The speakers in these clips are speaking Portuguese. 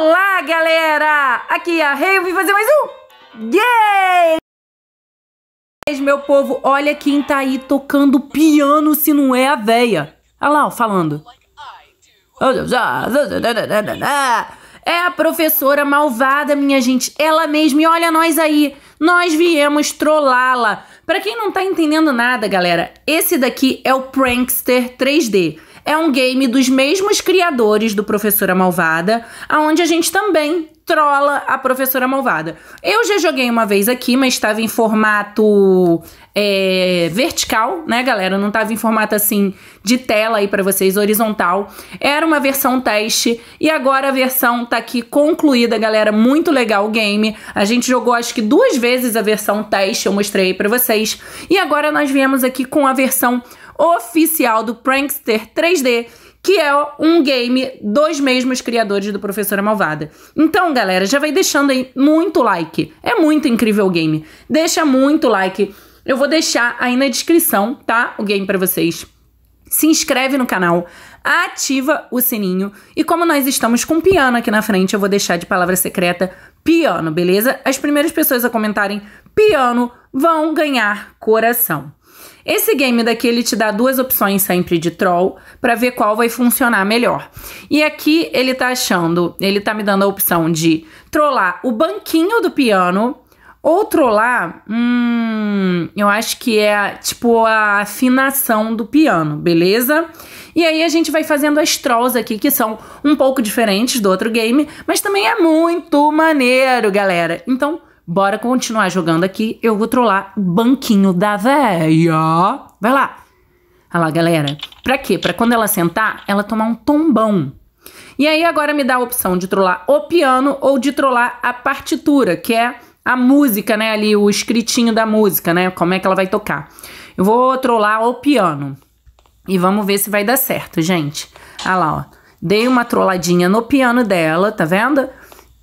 Olá, galera! Aqui é a Rei, eu vim fazer mais um Game! Meu povo, olha quem tá aí tocando piano se não é a véia. Olha lá, ó, falando. É a professora malvada, minha gente. Ela mesma. E olha nós aí. Nós viemos trollá-la. Pra quem não tá entendendo nada, galera, esse daqui é o Prankster 3D é um game dos mesmos criadores do Professora Malvada, aonde a gente também trola a professora malvada. Eu já joguei uma vez aqui, mas estava em formato é, vertical, né, galera? Não estava em formato assim de tela aí para vocês, horizontal. Era uma versão teste e agora a versão tá aqui concluída, galera. Muito legal o game. A gente jogou acho que duas vezes a versão teste, eu mostrei para vocês. E agora nós viemos aqui com a versão oficial do Prankster 3D que é um game dos mesmos criadores do Professora Malvada. Então, galera, já vai deixando aí muito like. É muito incrível o game. Deixa muito like. Eu vou deixar aí na descrição, tá? O game para vocês. Se inscreve no canal, ativa o sininho e como nós estamos com piano aqui na frente, eu vou deixar de palavra secreta piano, beleza? As primeiras pessoas a comentarem piano vão ganhar coração. Esse game daqui ele te dá duas opções sempre de troll para ver qual vai funcionar melhor. E aqui ele tá achando, ele tá me dando a opção de trollar o banquinho do piano ou trollar, hum, eu acho que é tipo a afinação do piano, beleza? E aí a gente vai fazendo as trolls aqui, que são um pouco diferentes do outro game, mas também é muito maneiro, galera. Então, Bora continuar jogando aqui. Eu vou trollar banquinho da véia. Vai lá. Olha lá, galera. Pra quê? Pra quando ela sentar, ela tomar um tombão. E aí agora me dá a opção de trollar o piano ou de trollar a partitura, que é a música, né? Ali, o escritinho da música, né? Como é que ela vai tocar. Eu vou trollar o piano. E vamos ver se vai dar certo, gente. Olha ah lá, ó. Dei uma trolladinha no piano dela, tá vendo?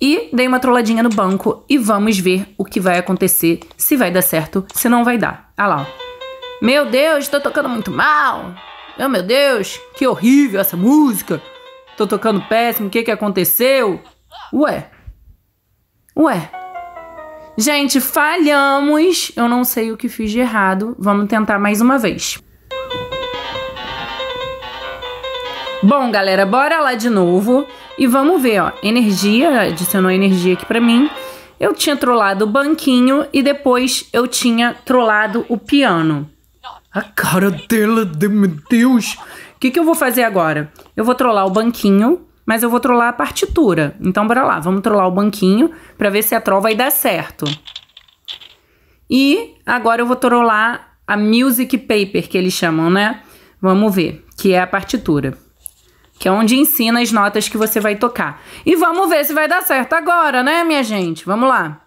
e dei uma trolladinha no banco e vamos ver o que vai acontecer, se vai dar certo, se não vai dar. Olha ah lá. Meu Deus, tô tocando muito mal. Oh, meu Deus, que horrível essa música. Tô tocando péssimo, o que que aconteceu? Ué. Ué. Gente, falhamos. Eu não sei o que fiz de errado. Vamos tentar mais uma vez. Bom, galera, bora lá de novo e vamos ver, ó. Energia, adicionou energia aqui pra mim. Eu tinha trollado o banquinho e depois eu tinha trollado o piano. A cara dela, meu Deus! O que, que eu vou fazer agora? Eu vou trollar o banquinho, mas eu vou trollar a partitura. Então, bora lá, vamos trollar o banquinho pra ver se a troll vai dar certo. E agora eu vou trollar a music paper, que eles chamam, né? Vamos ver, que é a partitura que é onde ensina as notas que você vai tocar. E vamos ver se vai dar certo agora, né, minha gente? Vamos lá.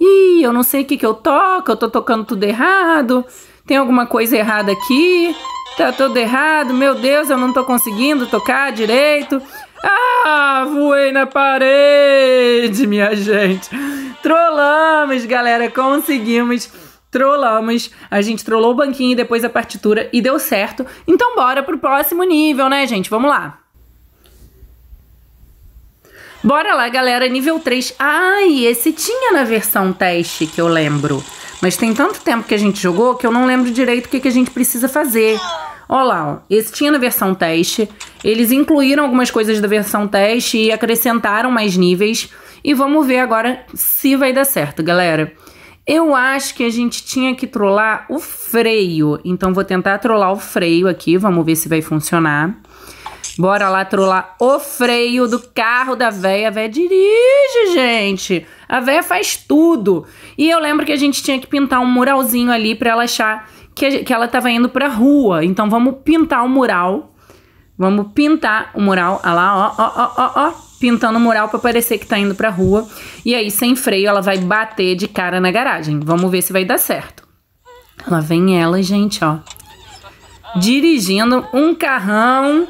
Ih, eu não sei o que, que eu toco, eu tô tocando tudo errado. Tem alguma coisa errada aqui. Tá tudo errado. Meu Deus, eu não tô conseguindo tocar direito. Ah, voei na parede, minha gente. Trolamos, galera, conseguimos trollamos, a gente trollou o banquinho e depois a partitura e deu certo. Então bora pro próximo nível, né, gente? Vamos lá. Bora lá, galera, nível 3. Ai, esse tinha na versão teste que eu lembro. Mas tem tanto tempo que a gente jogou que eu não lembro direito o que, que a gente precisa fazer. Olha lá, ó. esse tinha na versão teste. Eles incluíram algumas coisas da versão teste e acrescentaram mais níveis. E vamos ver agora se vai dar certo, galera. Eu acho que a gente tinha que trollar o freio. Então vou tentar trollar o freio aqui, vamos ver se vai funcionar. Bora lá trollar o freio do carro da véia. A véia dirige, gente. A véia faz tudo. E eu lembro que a gente tinha que pintar um muralzinho ali para ela achar que, que ela tava indo pra rua. Então vamos pintar o mural. Vamos pintar o mural. Olha lá, ó, ó, ó, ó, ó pintando mural para parecer que tá indo pra rua. E aí, sem freio, ela vai bater de cara na garagem. Vamos ver se vai dar certo. Lá vem ela, gente, ó. Dirigindo um carrão.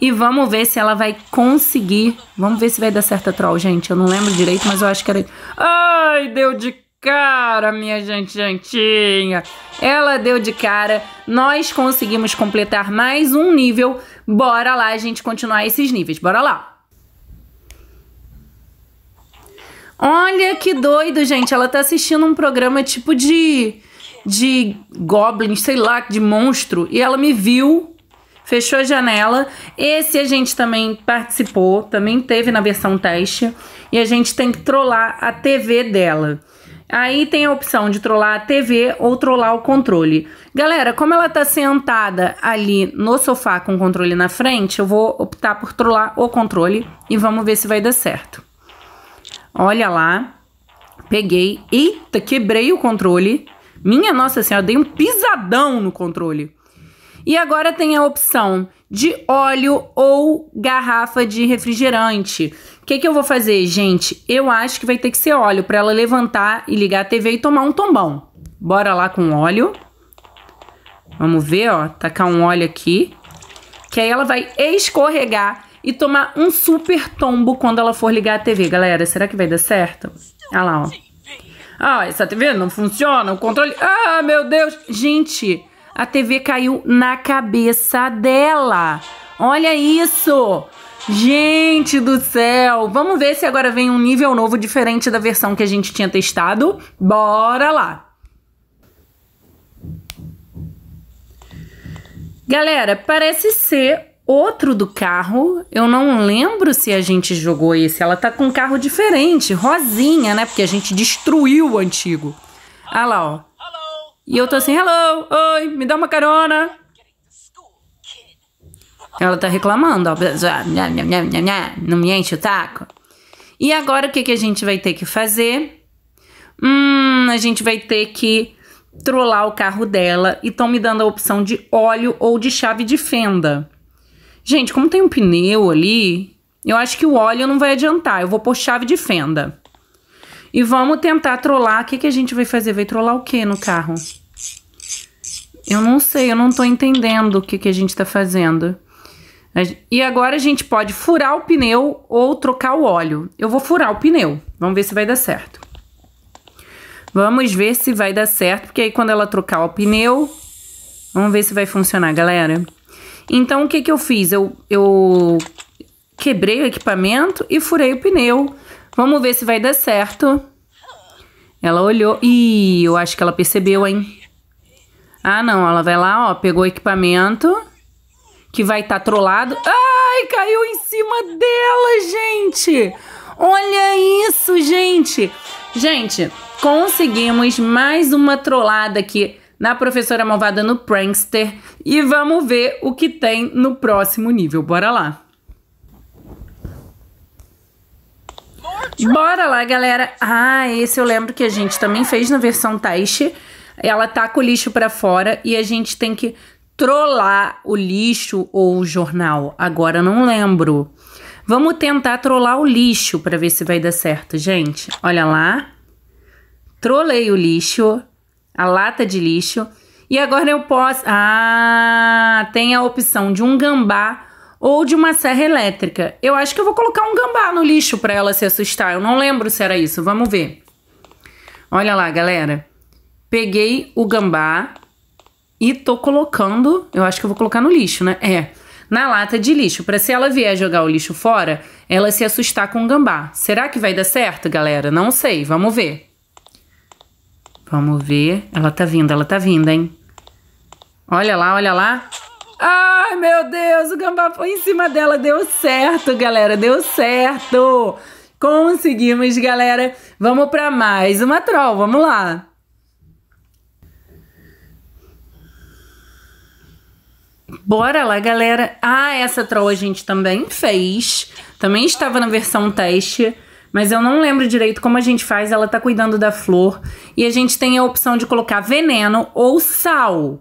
E vamos ver se ela vai conseguir. Vamos ver se vai dar certo a troll, gente. Eu não lembro direito, mas eu acho que era. Ai, deu de cara, minha gente, gentinha. Ela deu de cara. Nós conseguimos completar mais um nível. Bora lá, a gente, continuar esses níveis. Bora lá. Olha que doido, gente. Ela tá assistindo um programa tipo de. de goblins, sei lá, de monstro. E ela me viu, fechou a janela. Esse a gente também participou, também teve na versão teste. E a gente tem que trollar a TV dela. Aí tem a opção de trollar a TV ou trollar o controle. Galera, como ela tá sentada ali no sofá com o controle na frente, eu vou optar por trollar o controle e vamos ver se vai dar certo. Olha lá. Peguei. Eita, quebrei o controle. Minha nossa senhora, dei um pisadão no controle. E agora tem a opção de óleo ou garrafa de refrigerante. O que, que eu vou fazer, gente? Eu acho que vai ter que ser óleo para ela levantar e ligar a TV e tomar um tombão. Bora lá com óleo. Vamos ver, ó, tacar um óleo aqui, que aí ela vai escorregar e tomar um super tombo quando ela for ligar a TV. Galera, será que vai dar certo? Olha lá, ó. Ah, essa TV não funciona, o controle... Ah, meu Deus! Gente, a TV caiu na cabeça dela. Olha isso! Gente do céu! Vamos ver se agora vem um nível novo diferente da versão que a gente tinha testado. Bora lá! Galera, parece ser outro do carro. Eu não lembro se a gente jogou esse. Ela tá com um carro diferente, rosinha, né? Porque a gente destruiu o antigo. Olha ah lá, ó. E eu tô assim, hello, oi, me dá uma carona. Ela tá reclamando, ó. Não me enche o taco. E agora o que, que a gente vai ter que fazer? Hum, a gente vai ter que trollar o carro dela e estão me dando a opção de óleo ou de chave de fenda. Gente, como tem um pneu ali, eu acho que o óleo não vai adiantar. Eu vou pôr chave de fenda. E vamos tentar trollar. O que, que a gente vai fazer? Vai trollar o que no carro? Eu não sei, eu não tô entendendo o que, que a gente tá fazendo. E agora a gente pode furar o pneu ou trocar o óleo. Eu vou furar o pneu. Vamos ver se vai dar certo. Vamos ver se vai dar certo, porque aí quando ela trocar o pneu, vamos ver se vai funcionar, galera. Então, o que, que eu fiz? Eu, eu quebrei o equipamento e furei o pneu. Vamos ver se vai dar certo. Ela olhou. e eu acho que ela percebeu, hein? Ah, não. Ela vai lá, ó, pegou o equipamento que vai estar tá trollado. Ai, caiu em cima dela, gente! Olha isso, gente! Gente, conseguimos mais uma trollada aqui na Professora Malvada no Prankster e vamos ver o que tem no próximo nível. Bora lá! Bora lá, galera! Ah, esse eu lembro que a gente também fez na versão Taishi. Ela com o lixo para fora e a gente tem que trollar o lixo ou o jornal. Agora não lembro. Vamos tentar trollar o lixo para ver se vai dar certo, gente. Olha lá. Trolei o lixo a lata de lixo. E agora eu posso. Ah, tem a opção de um gambá ou de uma serra elétrica. Eu acho que eu vou colocar um gambá no lixo para ela se assustar. Eu não lembro se era isso. Vamos ver. Olha lá, galera. Peguei o gambá e tô colocando. Eu acho que eu vou colocar no lixo, né? É. Na lata de lixo. Para se ela vier jogar o lixo fora, ela se assustar com o gambá. Será que vai dar certo, galera? Não sei. Vamos ver. Vamos ver. Ela tá vindo, ela tá vindo, hein? Olha lá, olha lá. Ai, meu Deus, o gambá foi em cima dela. Deu certo, galera, deu certo. Conseguimos, galera. Vamos para mais uma troll, vamos lá. Bora lá, galera. Ah, essa troll a gente também fez. Também estava na versão teste mas eu não lembro direito como a gente faz. Ela tá cuidando da flor e a gente tem a opção de colocar veneno ou sal.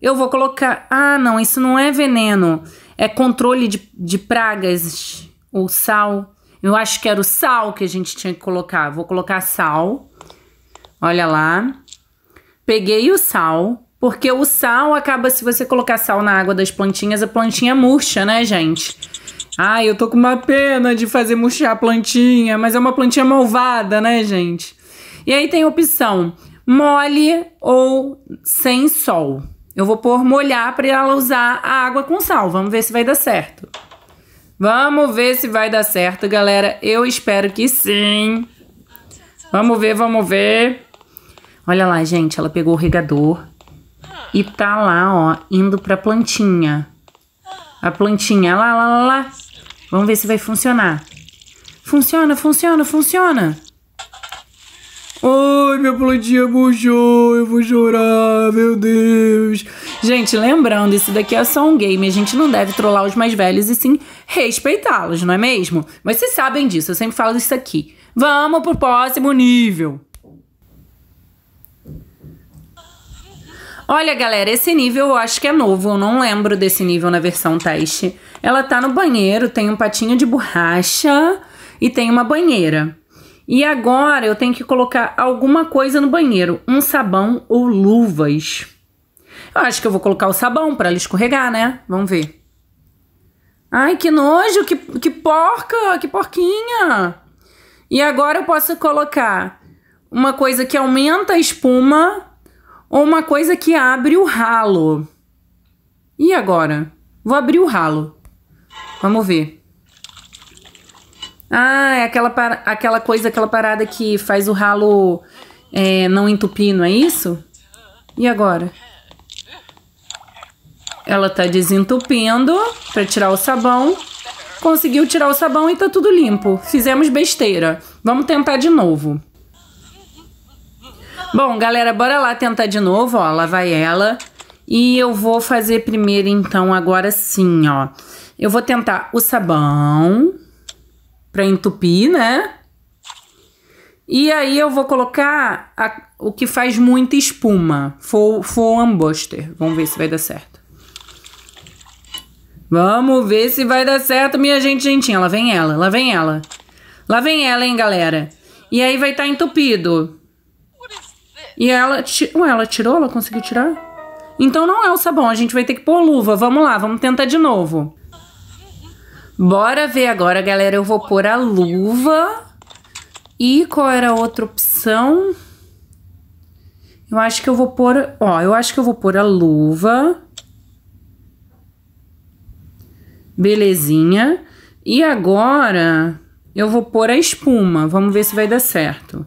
Eu vou colocar. Ah, não, isso não é veneno. É controle de, de pragas ou sal. Eu acho que era o sal que a gente tinha que colocar. Vou colocar sal. Olha lá. Peguei o sal. Porque o sal acaba, se você colocar sal na água das plantinhas, a plantinha murcha, né, gente? Ah, eu tô com uma pena de fazer murchar a plantinha, mas é uma plantinha malvada, né, gente? E aí tem a opção mole ou sem sol. Eu vou pôr molhar para ela usar a água com sal. Vamos ver se vai dar certo. Vamos ver se vai dar certo, galera. Eu espero que sim. Vamos ver, vamos ver. Olha lá, gente, ela pegou o regador e tá lá, ó, indo pra plantinha. A plantinha, lá, lá, lá, lá. Vamos ver se vai funcionar. Funciona, funciona, funciona. Ai, minha plantinha murchou, eu vou chorar, meu Deus. Gente, lembrando, isso daqui é só um game. A gente não deve trollar os mais velhos e sim respeitá-los, não é mesmo? Mas vocês sabem disso, eu sempre falo isso aqui. Vamos pro próximo nível. Olha, galera, esse nível eu acho que é novo. Eu não lembro desse nível na versão teste. Ela tá no banheiro, tem um patinho de borracha e tem uma banheira. E agora eu tenho que colocar alguma coisa no banheiro, um sabão ou luvas. Eu acho que eu vou colocar o sabão para ela escorregar, né? Vamos ver. Ai, que nojo, que, que porca, que porquinha. E agora eu posso colocar uma coisa que aumenta a espuma ou uma coisa que abre o ralo. E agora? Vou abrir o ralo. Vamos ver. Ah, é aquela, aquela coisa, aquela parada que faz o ralo é, não entupir, não é isso? E agora? Ela tá desentupindo para tirar o sabão. Conseguiu tirar o sabão e tá tudo limpo. Fizemos besteira. Vamos tentar de novo. Bom, galera, bora lá tentar de novo, ó. Lá vai ela. E eu vou fazer primeiro, então, agora sim, ó. Eu vou tentar o sabão pra entupir, né? E aí eu vou colocar a, o que faz muita espuma, foam full Vamos ver se vai dar certo. Vamos ver se vai dar certo, minha gente, gentinha. Lá vem ela, lá vem ela. Lá vem ela, hein, galera. E aí vai estar tá entupido. E ela, ué, ela tirou? Ela conseguiu tirar? Então não é o sabão, a gente vai ter que pôr luva. Vamos lá, vamos tentar de novo. Bora ver agora, galera. Eu vou pôr a luva. E qual era a outra opção? Eu acho que eu vou pôr... Ó, eu acho que eu vou pôr a luva. Belezinha. E agora eu vou pôr a espuma. Vamos ver se vai dar certo.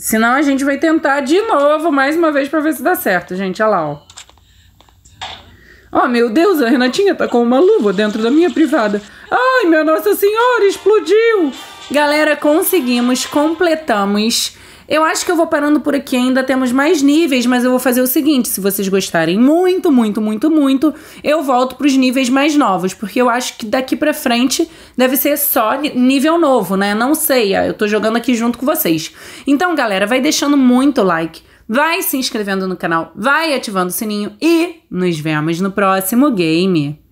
Senão a gente vai tentar de novo, mais uma vez, pra ver se dá certo, gente. Olha lá, ó. Ó, oh, meu Deus, a Renatinha tá com uma luva dentro da minha privada. Ai, minha Nossa Senhora, explodiu! Galera, conseguimos, completamos eu acho que eu vou parando por aqui, ainda temos mais níveis, mas eu vou fazer o seguinte: se vocês gostarem muito, muito, muito, muito, eu volto para os níveis mais novos, porque eu acho que daqui para frente deve ser só nível novo, né? Não sei, eu tô jogando aqui junto com vocês. Então, galera, vai deixando muito like, vai se inscrevendo no canal, vai ativando o sininho e nos vemos no próximo game.